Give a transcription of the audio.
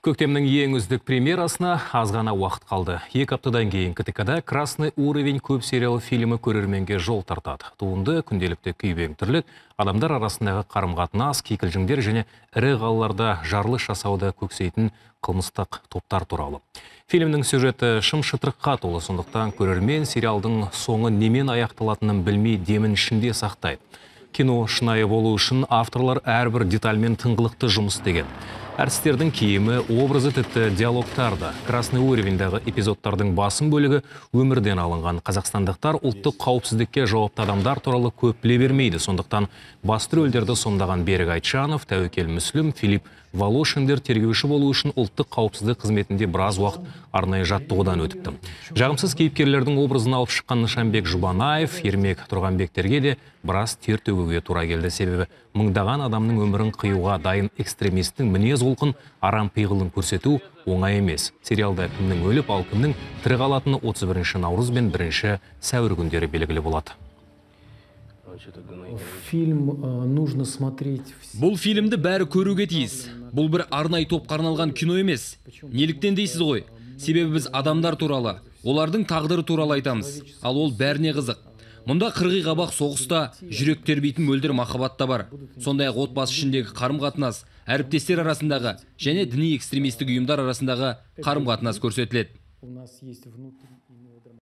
Көктемнің ең үздік премьерасына аз ғана уақыт қалды. Екі аптадан кейін КТК-да «Красный уровень» көп сериалы фильмі көрерменге жол тартады. Туынды күнделікті күйбең түрлік, адамдар арасындағы қарым-қатынас, кекілжіңдер және ірі қалаларда жарлы жасауды көксейтін қылмыстық топтар туралы. Фильмнің сюжеті шым шытырыққа толы сондықтан көрермен сериалдың соңы немен аяқталатынын білмей демін ішінде сақтайды. Кино шынайы болу үшін авторлар әрбір детальмен тыңғылықты жұмыс істеген әртістердің киімі образы тіпті диалогтар да красный уровеньдағы эпизодтардың басым бөлігі өмірден алынған қазақстандықтар ұлттық қауіпсіздікке жауапты адамдар туралы көп біле бермейді сондықтан басты рөлдерді сомдаған берік айтжанов тәуекел мүсілім филипп волошиндер тергеуші болу үшін ұлттық қауіпсіздік қызметінде біраз уақыт арнайы жаттығудан өтіпті жағымсыз кейіпкерлердің образын алып шыққан нышанбек жұбанаев ермек тұрғанбектерге де біраз тер төгуге тура келді себебі мыңдаған адамның өмірін қиюға дайын экстремистің мінез толқын арам пиғылын көрсету оңай емес сериалда кімнің өліп ал кімнің тірі қалатыны бірінші наурыз бен бірінші сәуір күндері белгілі болады фильм э, нужно смотреть бұл фильмді бәрі көруге тиіс бұл бір арнайы топқа арналған кино емес неліктен дейсіз ғой себебі біз адамдар туралы олардың тағдыры туралы айтамыз ал ол бәріне қызық мұнда қырғи қабақ соғыста жүрек тербейтін мөлдір мақабатта бар сондай ақ отбасы ішіндегі қарым қатынас әріптестер арасындағы және діни экстремистік ұйымдар арасындағы қарым қатынас көрсетіледі